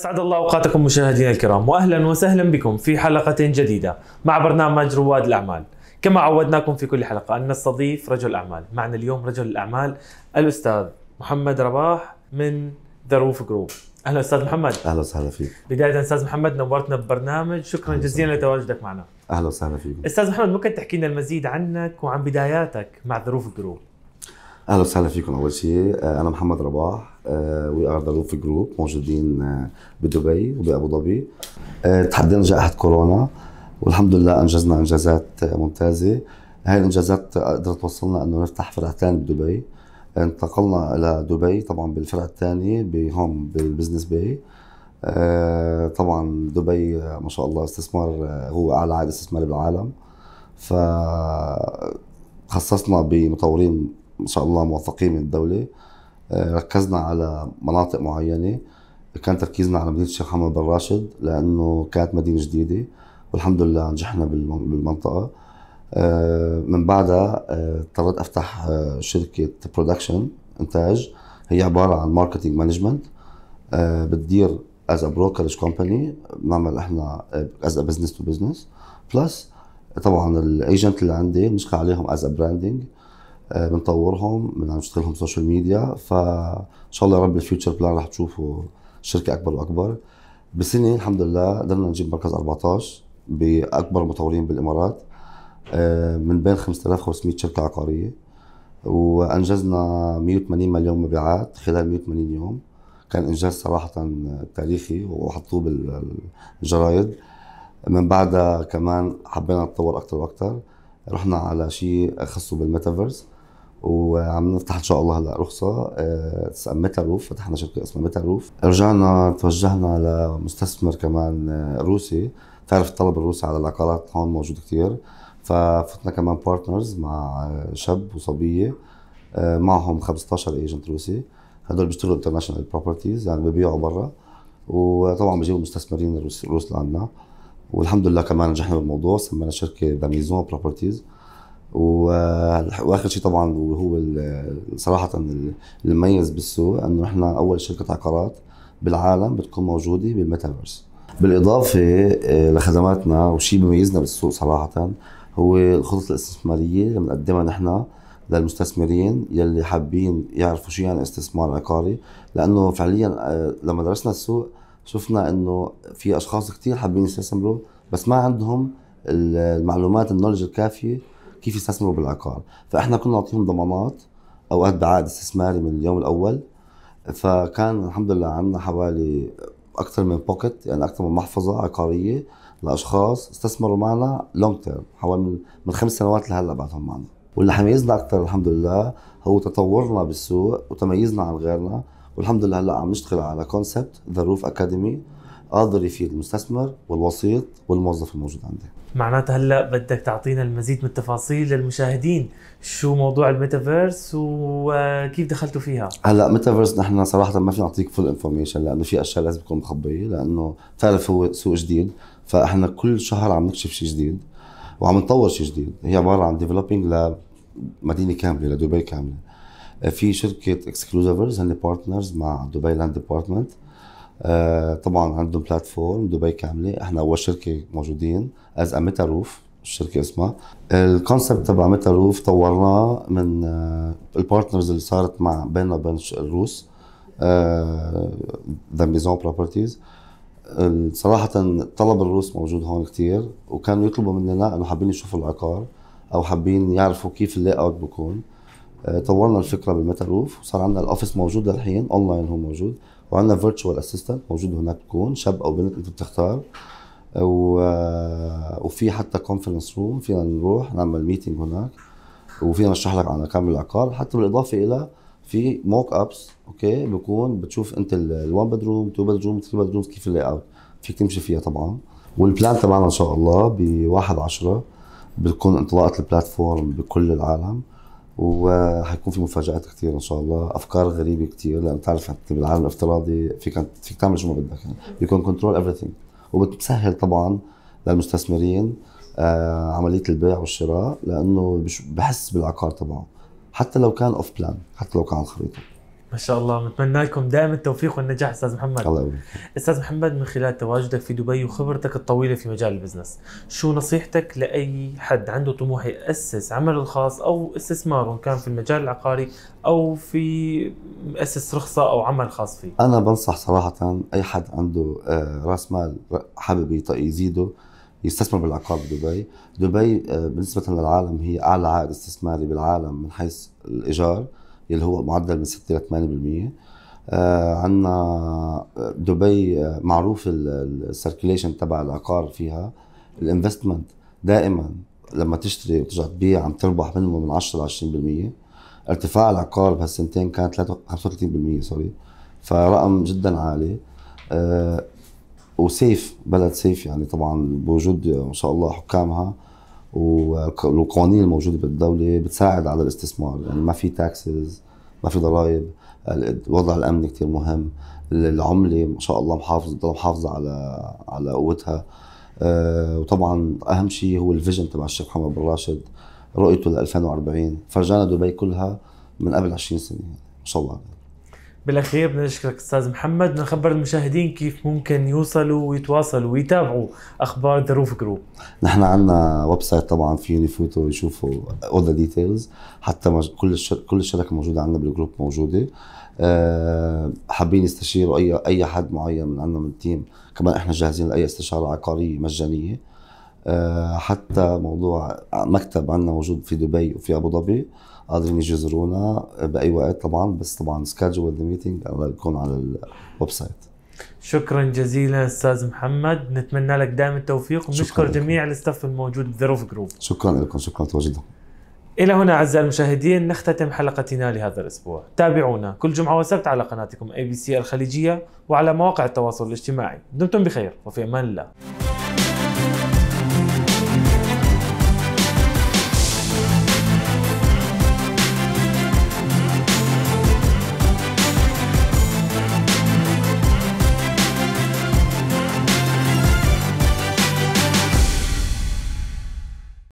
أسعد الله أوقاتكم مشاهدينا الكرام وأهلا وسهلا بكم في حلقة جديدة مع برنامج رواد الأعمال كما عودناكم في كل حلقة أن نستضيف رجل أعمال معنا اليوم رجل الأعمال الأستاذ محمد رباح من ذا روف جروب اهلا استاذ محمد اهلا وسهلا فيك بدايه استاذ محمد نورتنا ببرنامج شكرا جزيلا لتواجدك معنا اهلا وسهلا فيك استاذ محمد ممكن تحكي لنا المزيد عنك وعن بداياتك مع ذروف جروب اهلا وسهلا فيكم اول شيء انا محمد رباح وي ار ذا روفي جروب موجودين آه، بدبي وبابو ظبي آه، تحدينا جائحه كورونا والحمد لله انجزنا انجازات آه، ممتازه هاي الانجازات قدرت توصلنا انه نفتح فرع ثاني بدبي انتقلنا الى دبي طبعا بالفرع الثاني بهون بالبزنس باي طبعا دبي ما شاء الله استثمار هو اعلى عائد استثماري بالعالم ف خصصنا بمطورين ما شاء الله موثقين من الدوله ركزنا على مناطق معينه كان تركيزنا على مدينه الشيخ محمد بن راشد لانه كانت مدينه جديده والحمد لله نجحنا بالمنطقه آه، من بعدها آه، اضطريت افتح آه، شركه برودكشن انتاج هي عباره عن ماركتينج مانجمنت بتدير از بروكرج كومباني بنعمل احنا از بزنس تو بزنس بلس طبعا الايجنت اللي عندي بنشتغل عليهم از براندنج آه، بنطورهم عم نشتغلهم سوشيال ميديا فان شاء الله يا رب الفيوتشر بلان رح تشوفوا شركه اكبر واكبر بسنه الحمد لله قدرنا نجيب مركز 14 باكبر المطورين بالامارات آه، من بين 5500 شركه عقاريه وانجزنا 180 مليون مبيعات خلال 180 يوم كان انجاز صراحه تاريخي وحطوه بالجرايد من بعدها كمان حبينا نتطور اكثر واكثر رحنا على شيء خصه بالميتافيرس وعم نفتح ان شاء الله هلا رخصه آه، اسمها ميتا روف فتحنا شركه اسمها ميتا روف رجعنا توجهنا لمستثمر كمان آه، روسي تعرف الطلب الروسي على العقارات هون موجود كثير ففتنا كمان بارتنرز مع آه، شاب وصبيه معهم 15 ايجنت روسي هدول بيشتغلوا انترناشونال بروبرتيز يعني ببيعوا برا وطبعا بجيبوا مستثمرين روس لعنا والحمد لله كمان نجحنا بالموضوع سمينا شركه ذا ميزون بروبرتيز واخر شيء طبعا وهو صراحه اللي مميز بالسوق انه احنا اول شركه عقارات بالعالم بتكون موجوده بالميتافيرس بالاضافه آه، لخدماتنا وشيء بيميزنا بالسوق صراحه هو الخطط الاستثماريه اللي بنقدمها نحن للمستثمرين يلي حابين يعرفوا شو يعني استثمار عقاري لانه فعليا آه، لما درسنا السوق شفنا انه في اشخاص كثير حابين يستثمروا بس ما عندهم المعلومات النولج الكافيه كيف يستثمروا بالعقار فاحنا كنا نعطيهم ضمانات اوقات بعائد استثماري من اليوم الاول فكان الحمد لله عندنا حوالي اكثر من بوكت يعني اكثر من محفظه عقاريه لاشخاص استثمروا معنا لونج تيرم حوالي من خمس سنوات لهلا بعدهم معنا واللي حيميزنا اكثر الحمد لله هو تطورنا بالسوق وتميزنا عن غيرنا والحمد لله هلا عم نشتغل على كونسبت ذا روف اكاديمي قادر يفيد المستثمر والوسيط والموظف الموجود عنده معناتها هلا بدك تعطينا المزيد من التفاصيل للمشاهدين شو موضوع الميتافيرس وكيف دخلتوا فيها هلا ميتافيرس نحن صراحه ما في نعطيك فول انفورميشن لانه في اشياء لازم تكون مخبيه لانه تعرف هو سوق جديد فاحنا كل شهر عم نكشف شيء جديد وعم نطور شيء جديد هي عباره عن ديفلوبينج لمدينه كامله لدبي كامله في شركه اكسكلوزيفرز هن بارتنرز مع دبي لاند ديبارتمنت آه طبعا عندهم بلاتفورم دبي كامله احنا اول شركه موجودين از ميتا روف الشركه اسمها الكونسبت تبع ميتا روف طورناه من آه البارتنرز اللي صارت مع بيننا وبين الروس ذا ميزون بروبرتيز صراحة طلب الروس موجود هون كثير وكانوا يطلبوا مننا انه حابين يشوفوا العقار او حابين يعرفوا كيف اللاي اوت بكون آه، طورنا الفكره بالميتا روف وصار عندنا الاوفيس موجود للحين اونلاين هو موجود وعندنا فيرتشوال اسيستنت موجود هناك بكون شاب او بنت انت بتختار و... وفي حتى كونفرنس روم فينا نروح نعمل ميتنج هناك وفينا نشرح لك عن كامل العقار حتى بالاضافه الى في موك ابس اوكي بكون بتشوف انت ال1 بدروم 2 بدروم 3 بدروم كيف اللاي اوت فيك تمشي فيها طبعا والبلان تبعنا ان شاء الله ب 1 10 بتكون انطلاقه البلاتفورم بكل العالم وحيكون في مفاجات كثير ان شاء الله افكار غريبه كثير لانه بتعرف بالعالم الافتراضي فيك فيك تعمل شو ما بدك يعني يكون كنترول everything وبتسهل طبعا للمستثمرين آه عمليه البيع والشراء لانه بحس بالعقار تبعه حتى لو كان اوف بلان حتى لو كان على الخريطه ما شاء الله نتمنى لكم دائما التوفيق والنجاح استاذ محمد الله يبارك استاذ محمد من خلال تواجدك في دبي وخبرتك الطويله في مجال البزنس شو نصيحتك لاي حد عنده طموح ياسس عمله الخاص او استثماره كان في المجال العقاري او في مؤسس رخصه او عمل خاص فيه انا بنصح صراحه اي حد عنده آه، راس مال حابب يزيده يستثمر بالعقار بدبي دبي آه، بالنسبه للعالم هي اعلى عائد استثماري بالعالم من حيث الايجار اللي هو معدل من 6 ل 8% عندنا آه، دبي آه، معروف السيركيليشن تبع العقار فيها الانفستمنت دائما لما تشتري وترجع تبيع عم تربح منه من 10 ل 20% ارتفاع العقار بهالسنتين كان 35% سوري فرقم جدا عالي آه، وسيف بلد سيف يعني طبعا بوجود ان شاء الله حكامها والقوانين الموجوده بالدوله بتساعد على الاستثمار يعني ما في تاكسز ما في ضرائب الوضع الامني كثير مهم العمله ما شاء الله محافظه محافظه على على قوتها أه وطبعا اهم شيء هو الفيجن تبع الشيخ محمد بن راشد رؤيته ل 2040 فرجانا دبي كلها من قبل 20 سنه ما شاء الله عليه بالاخير بدنا نشكرك استاذ محمد بدنا نخبر المشاهدين كيف ممكن يوصلوا ويتواصلوا ويتابعوا اخبار ذا روف جروب نحن عندنا ويب سايت طبعا فيهم يفوتوا يشوفوا اول ذا ديتيلز حتى مج... كل الشر... كل الشركه موجوده عندنا بالجروب موجوده أه... حابين يستشيروا اي اي حد معين من عندنا من التيم كمان احنا جاهزين لاي استشاره عقاريه مجانيه آه، حتى موضوع مكتب عندنا موجود في دبي وفي ابو ظبي قادرين يجي يزورونا باي وقت طبعا بس طبعا سكادجول ذا ميتنج يكون على الويب سايت شكرا جزيلا استاذ محمد نتمنى لك دائما التوفيق ونشكر جميع الاستاف الموجود بذروف جروب شكرا لكم شكرا لتواجدكم إلى هنا أعزائي المشاهدين نختتم حلقتنا لهذا الأسبوع تابعونا كل جمعة وسبت على قناتكم أي بي سي الخليجية وعلى مواقع التواصل الاجتماعي دمتم بخير وفي أمان الله